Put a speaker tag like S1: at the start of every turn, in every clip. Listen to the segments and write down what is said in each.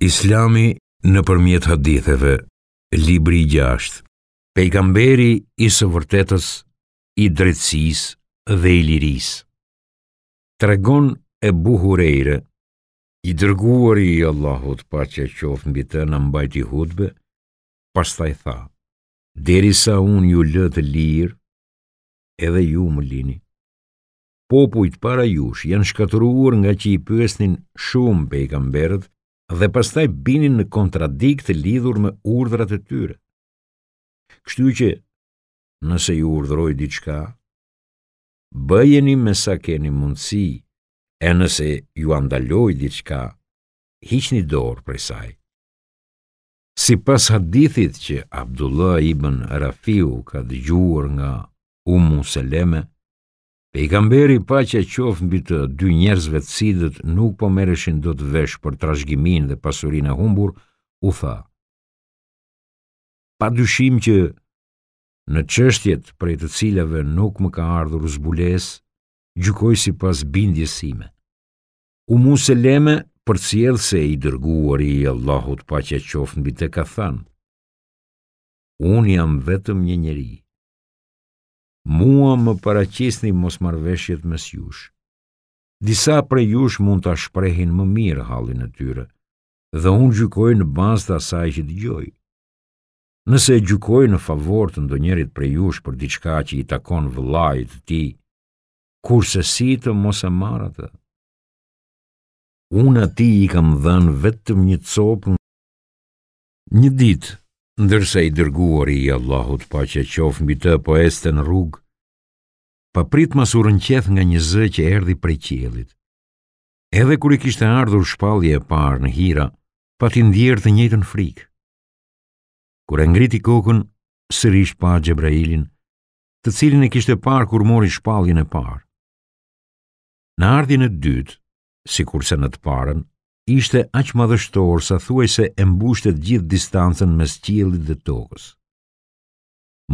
S1: Islami në përmjet haditheve, libri i gjasht, pejkamberi i së vërtetës, i drecis dhe i liris. Tregon e buhurejre, i dërguar i Allahut pa që e qofë në bitë në mbajt i hudbe, pas taj tha, deri sa unë ju lëtë lirë, edhe ju më lini. Popujt para jush janë shkatruur nga që i pësnin shumë pejkamberet, dhe pastaj binin në kontradikt të lidhur me urdhrat e tyre. Kështu që nëse ju urdhroj diçka, bëjeni me sa keni mundësi, e nëse ju andaloj diçka, hiqni dorë prej saj. Si pas hadithit që Abdullah ibn Rafiu ka dëgjuar nga Umu Seleme, Pejgamberi pa që e qofë mbi të dy njerëzve të sidët nuk po mereshin do të vesh për trajgimin dhe pasurin e humbur, u tha. Pa dyshim që në qështjet për e të cilave nuk më ka ardhur u zbules, gjukoj si pas bindjesime. U mu se leme për cjellë se i dërguar i Allahut pa që e qofë mbi të ka thanë. Unë jam vetëm një njeri mua më paraqisni mos marveshjet mes jush. Disa prej jush mund ta shprehin më mirë hallin e tyre, dhe unë gjykoj në bazë të asaj që dëgjoj. Nëse gjykoj në favor të ndonjërit prej jush për diçka që i takon vëllait të tij, kurse si të mos e marr atë. Un atij i kam dhënë vetëm një copë Një ditë, ndërsa i dërguari i Allahut pa që qof mbi të po este në rrug, pa prit masurën qeth nga një zë që erdi prej qelit. Edhe kër i kishte ardhur shpalje e parë në hira, pa t'i ndjerë të njëtën frikë. Kër e ngriti kokën, sërish pa Gjebrailin, të cilin e kishte parë kur mori shpalje e parë. Në ardhin e dytë, si kurse në të parën, ishte aq madhështor sa thuajse e mbushte gjithë distancën mes qiellit dhe tokës.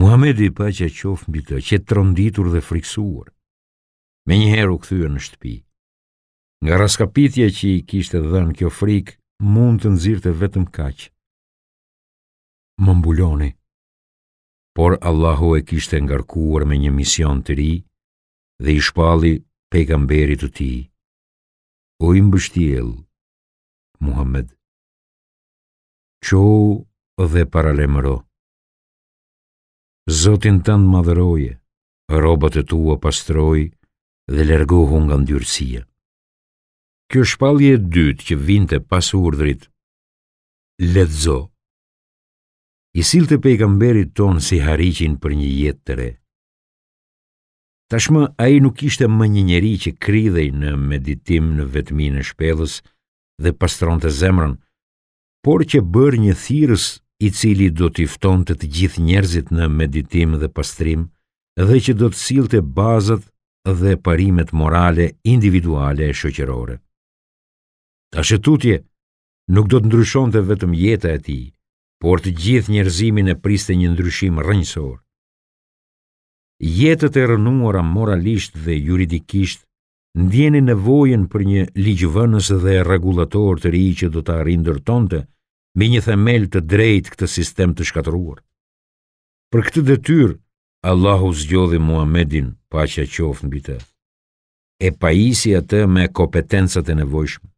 S1: Muhamedi i paqja e qof mbi të, që tronditur dhe friksuar, me njëherë u kthye në shtëpi. Nga raskapitja që i kishte dhënë kjo frikë, mund të nxirrte vetëm kaq. Më mbuloni. Por Allahu e kishte ngarkuar me një mision të ri dhe i shpalli pejgamberit të tij. O i Muhammed. Qohu dhe paralemëro. Zotin të në madhëroje, robët e tua pastroj dhe lërgohu nga ndyrësia. Kjo shpalje e dytë që vinte pas urdhrit, ledzo. I silë të pejgamberit tonë si hariqin për një jetë të re. Tashmë, a i nuk ishte më një njeri që kridej në meditim në vetmi në shpedhës dhe pastron të zemrën, por që bërë një thyrës i cili do t'i fton të të gjithë njerëzit në meditim dhe pastrim, dhe që do të silë të bazët dhe parimet morale, individuale e shoqerore. Ta shëtutje nuk do të ndryshon të vetëm jeta e ti, por të gjithë njerëzimin e priste një ndryshim rënjësor. Jetët e rënuara moralisht dhe juridikisht ndjeni nevojen për një ligjëvënës dhe regulator të ri që do të arindërtonte me një themel të drejt këtë sistem të shkatruar. Për këtë dëtyr, Allahu zgjodhi Muhammedin pa që qofë në bitë, e pajisi atë me kompetensat e nevojshme.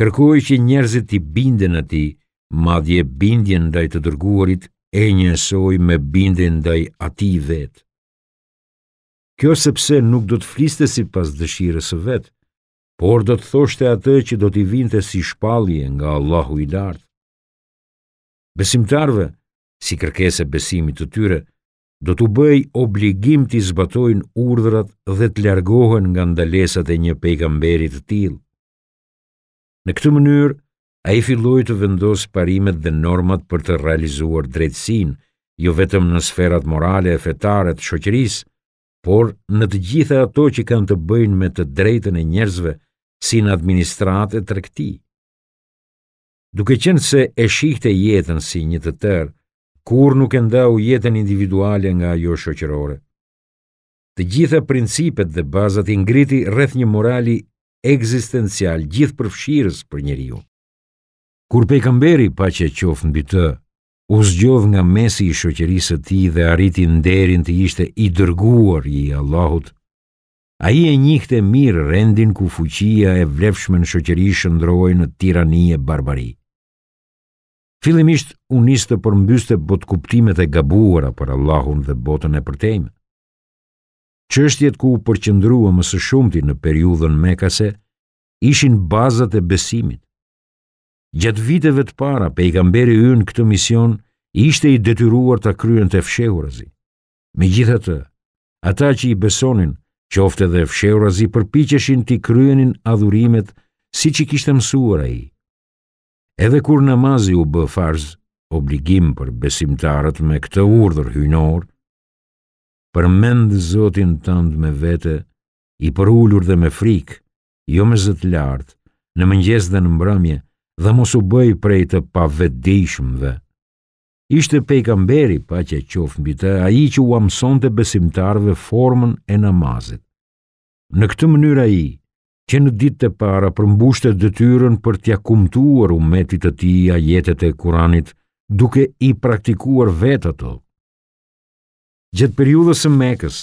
S1: Kërkoj që njerëzit i binden ati, madje bindjen ndaj të dërguarit, e njësoj me bindjen ndaj ati vetë. Kjo sepse nuk do të fliste si pas dëshirës e vetë, por do të thoshte atë që do t'i vinte si shpalje nga Allahu i lartë. Besimtarve, si kërkese besimit të tyre, do t'u bëj obligim t'i zbatojnë urdrat dhe t'lergohen nga ndalesat e një pejgamberit të tilë. Në këtë mënyrë, a i filloj të vendosë parimet dhe normat për të realizuar drejtsin, jo vetëm në sferat morale e fetare të shoqërisë, por në të gjitha ato që kanë të bëjnë me të drejtën e njerëzve si në administratë e rëkti. Duke qenë se e shihte jetën si një të tërë, kur nuk e ndau jetën individuale nga ajo shoqërore. Të gjitha principet dhe bazat i ngriti rreth një morali egzistencial gjithë përfshirës për njeriu. Kur pejgamberi e qofë mbi të, u zgjodh nga mesi i shoqërisë së tij dhe arriti nderin të ishte i dërguar i Allahut. Ai e njihte mirë rendin ku fuqia e vlefshme në shoqëri shndrohej në tirani e barbari. Fillimisht u nis të përmbyste bot kuptimet e gabuara për Allahun dhe botën e përtejme. Çështjet ku përqëndrua më së shumti në periudhën Mekase ishin bazat e besimit. Gjatë viteve të para, pejgamberi ynë këtë mision, ishte i detyruar të kryen të fshehurazi. Me gjitha të, ata që i besonin, qofte dhe fshehurazi përpicheshin të kryenin adhurimet si që kishtë mësuar ai. i. Edhe kur namazi u bë farz, obligim për besimtarët me këtë urdhër hynor, për mendë zotin tënd me vete, i përulur dhe me frikë, jo me zot lartë, në mëngjes dhe në mbrëmje, dhe mos u bëj prej të pavedishmëve. Ishte pejgamberi, pa që qofë mbi të, a i që u amëson të besimtarve formën e namazit. Në këtë mënyrë ai, i, që në ditë të para përmbushte dëtyrën për t'ja kumtuar u metit të ti a jetet e kuranit, duke i praktikuar vetë ato. Gjetë periudës e mekës,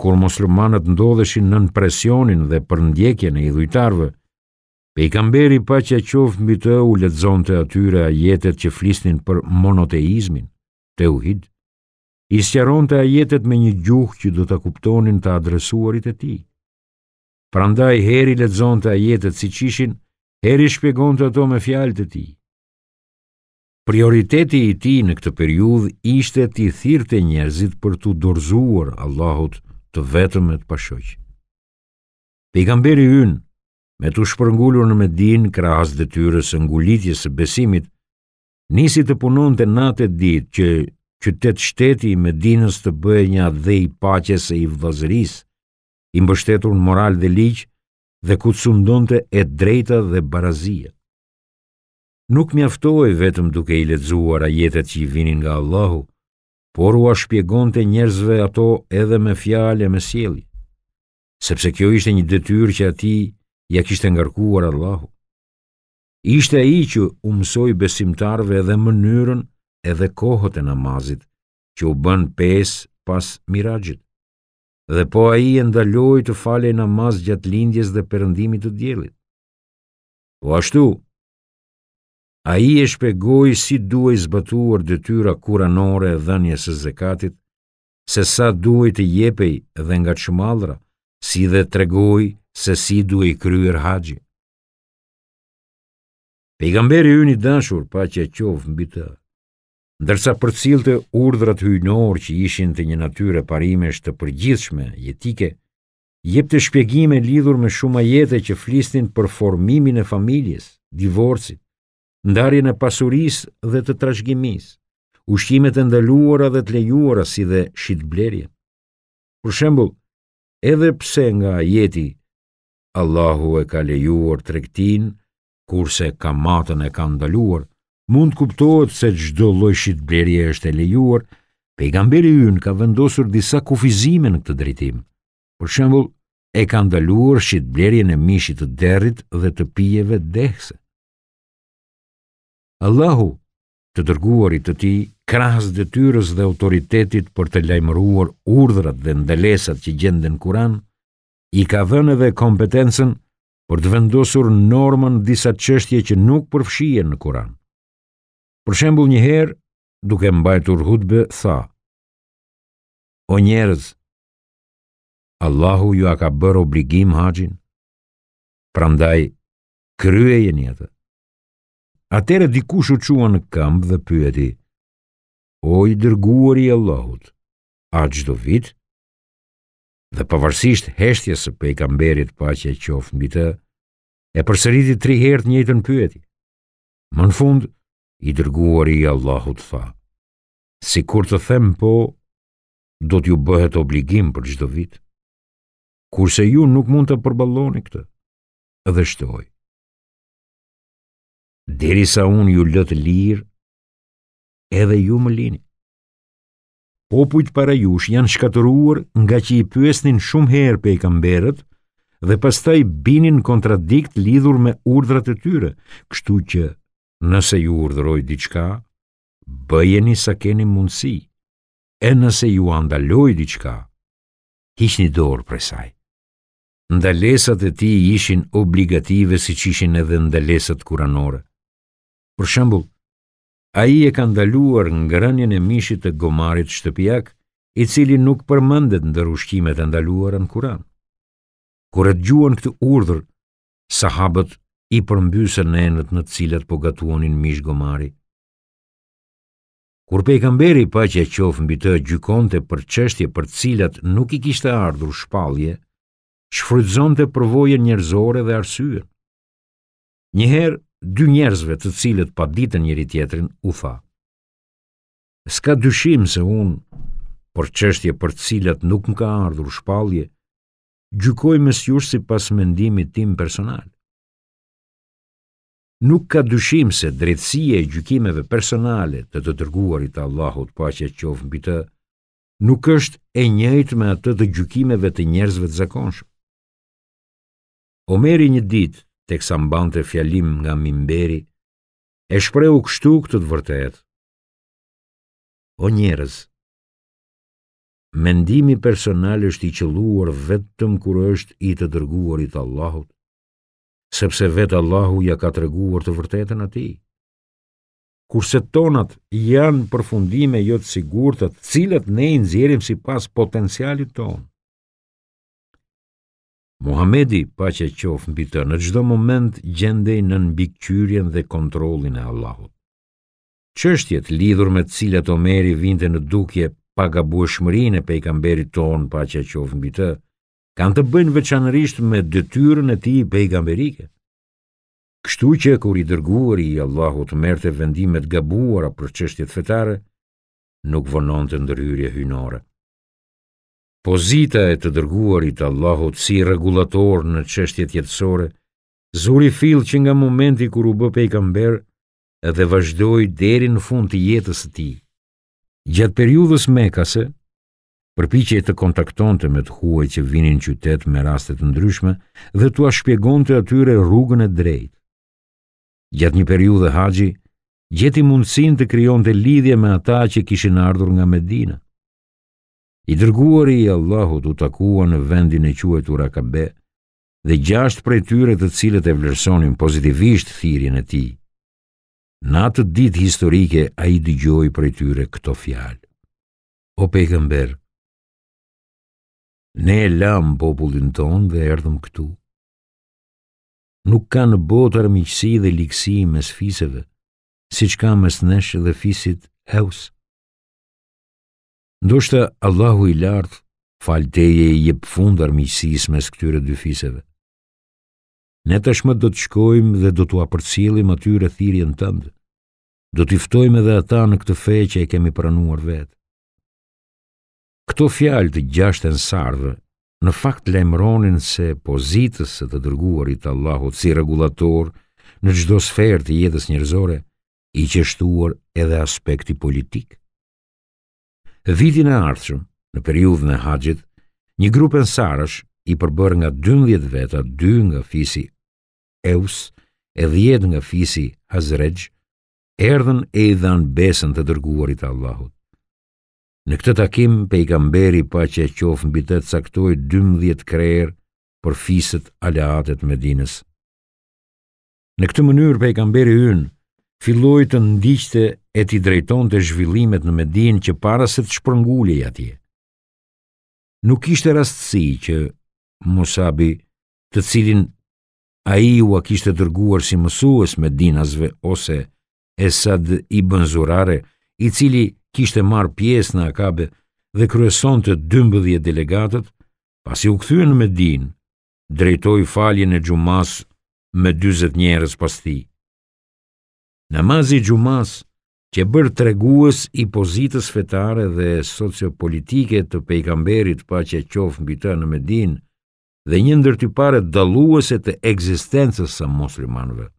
S1: kur muslimanët ndodheshin nën presionin dhe përndjekjen e idhujtarve, Pejgamberi pa që qovë mbi të u ledzon të atyre a jetet që flisnin për monoteizmin, të uhid, i sëqaron të a jetet me një gjuh që do të kuptonin të adresuarit e ti. Prandaj heri ledzon të a jetet si qishin, heri shpegon të ato me fjalët e ti. Prioriteti i ti në këtë periudh ishte ti thirë të njerëzit për të dorzuar Allahut të vetëm e të pashoqë. Pejgamberi ynë, me të shpërngullur në medin krahas dhe tyres në ngulitjes e besimit, nisi të punon të natë e ditë që qytet shteti i medinës të bëjë një adhe i paches e i vëzëris, i mbështetur në moral dhe liqë dhe ku të sundon e drejta dhe barazia. Nuk mi vetëm duke i ledzuar a jetet që i vinin nga Allahu, por u a shpjegon të njerëzve ato edhe me fjale me sjeli, sepse kjo ishte një dëtyr që ati ja kishte ngarkuar Allahu. Ishte ai që u besimtarve edhe mënyrën edhe kohët e namazit që u bën pes pas miraxhit. Dhe po ai e ndaloi të falej namaz gjatë lindjes dhe perëndimit të diellit. Po ashtu A i e shpegoj si duaj zbatuar dëtyra kuranore e dhenje së zekatit, se sa duaj të jepej dhe nga qëmaldra, si dhe tregoj se si du i kryer haqi. Pejgamberi ju një dashur pa që qovë mbi të, ndërsa për cilë të urdrat hyjnor që ishin të një natyre parimesh të përgjithshme jetike, jep të shpjegime lidhur me shumë ajete që flistin për formimin e familjes, divorcit, ndarjen e pasuris dhe të trashgjimis, ushqimet e ndaluara dhe të lejuara si dhe shqitblerje. Për shembul, edhe pse nga jeti, Allahu e ka lejuar tregtin kurse kamatën e ka ndaluar, mund kuptohet se çdo lloj shitjeje është e lejuar, pejgamberi ynë ka vendosur disa kufizime në këtë drejtim. Për shembull, e ka ndaluar shitjen e mishit të derrit dhe të pijeve dehse. Allahu të dërguarit të Ti kras detyrës dhe autoritetit për të lajmëruar urdhrat vendalesat që gjenden në Kur'an i ka dhënë edhe kompetencën për të vendosur normën disa qështje që nuk përfshihen në Kuran. Për shembul një herë, duke mbajtur hutbe, tha, O njerëz, Allahu ju a ka bërë obligim haqin, prandaj krye e Atëre dikush u qua në këmbë dhe pyeti, O i dërguari i Allahut, a gjdo vitë? dhe pavarësisht heshtjes së pejgamberit paqja qof mbi të, e përsëriti tri herë të njëjtën pyetje. Më në fund i dërguari i Allahut tha: Sikur të them po, do t'ju bëhet obligim për çdo vit. Kurse ju nuk mund të përballoni këtë. Dhe shtoi: Derisa unë ju lë të lirë, edhe ju më lini opujt para jush janë shkatoruar nga që i pyesnin shumë herë pe i kamberët dhe pastaj binin kontradikt lidhur me urdrat e tyre, kështu që nëse ju urdhëroj diçka, bëjeni sa keni mundësi, e nëse ju andaloj diçka, hish një dorë për saj. Ndalesat e ti ishin obligative si që ishin edhe ndalesat kuranore. Për shëmbull, a i e ka ndaluar në ngrënjën e mishit të gomarit shtëpijak, i cili nuk përmëndet në dërushkimet e ndaluar në kuran. Kure të gjuën këtë urdhër, sahabët i përmbysën në enët në cilat po gatuonin mish gomari. Kur pe i kamberi pa që e qofë bitë gjykonte për qështje për cilat nuk i kishtë ardhur shpalje, shfrydzon të përvojën njërzore dhe arsyën. Njëherë, dy njerëzve të cilët pa ditën njëri tjetërin u tha. Ska dyshim se unë, për qështje për cilët nuk më ka ardhur shpalje, gjykoj me s'jush si pas mendimi tim personal. Nuk ka dyshim se drejtësie e gjykimeve personale të të tërguarit Allahut pa që qovë mbi të, nuk është e njëjtë me atë të gjykimeve të njerëzve të zakonshë. Omeri një ditë tek sa mbante fjalim nga mimberi, e shpreu kështu këtë të vërtet. O njerëz, mendimi personal është i qëlluar vetëm kur është i të dërguarit Allahut, sepse vetë Allahu ja ka të rëguar të vërtetën ati. Kurse tonat janë përfundime jo të sigurtët, cilët ne i si pas potencialit tonë. Muhamedi, pa që qofë mbi të, në gjdo moment gjendej në nëmbikqyrien dhe kontrolin e Allahut. Qështjet lidhur me cilat Omeri vinte në dukje pa gabu e shmërin e pejgamberit ton, pa që qofë mbi të, kanë të bëjnë veçanërisht me dëtyrën e ti pejgamberike. Kështu që kur i dërguar i Allahut merte vendimet gabuara për qështjet fetare, nuk vënon të ndërhyrje hynore. Pozita e të dërguarit Allahut si rregullator në çështjet jetësore, zuri fill që nga momenti kur u bë pejgamber dhe vazhdoi deri në fund të jetës së tij. Gjatë periudhës Mekase, përpiqej të kontaktonte me të huaj që vinin në qytet me raste të ndryshme dhe t'ua shpjegonte atyre rrugën e drejtë. Gjatë një periudhe haxhi, gjeti mundësinë të krijonte lidhje me ata që kishin ardhur nga Medinë i dërguari i Allahut u takua në vendin e quajtur Akabe dhe gjashtë prej tyre të cilët e vlerësonin pozitivisht thirrjen e tij. Në atë ditë historike ai dëgjoi prej tyre këto fjalë: O pejgamber, ne e lëm popullin ton dhe erdhëm këtu. Nuk ka në botë armiqësi dhe ligësi mes fisëve, siç ka mes nesh dhe fisit Hausë. Ndoshta Allahu i lartë falteje i jep fundar misis mes këtyre dy fiseve. Ne tashmë do të shkojmë dhe do t'u apërcilim atyre thirrjen tëndë, Do t'i ftojmë edhe ata në këtë fe që e kemi pranuar vetë. Këto fjalë të gjashtë ensarve në fakt lajmëronin se pozitës së të dërguarit të Allahut si rregullator në gjdo sferë të jetës njerëzore i qështuar edhe aspekti politikë. Vitin e ardhshëm, në periudhën e haxhit, një grup ensarësh i përbër nga 12 veta, 2 nga fisi Eus e 10 nga fisi Hazrej, erdhën e i dhan besën të dërguarit të Allahut. Në këtë takim pejgamberi paqja e qof mbi të caktoi 12 krer për fiset aleatet Medines. Medinës. Në këtë mënyrë pejgamberi ynë filloi të ndiqte e ti drejton të zhvillimet në medin që para se të shpërngulli atje. Nuk ishte rastësi që Musabi, të cilin a i ua kishte dërguar si mësues me dinazve ose Esad i Bënzurare, i cili kishte marë pjesë në akabe dhe kryeson të dëmbëdhje delegatët, pasi u këthyën me din, drejtoj faljen e gjumas me 20 njerës pas ti. Namazi gjumas, që bërë tregues i pozitës fetare dhe sociopolitike të pejgamberit pa që qofë mbi të në Medin dhe një ndërtypare dëluese të egzistencës së muslimanëve.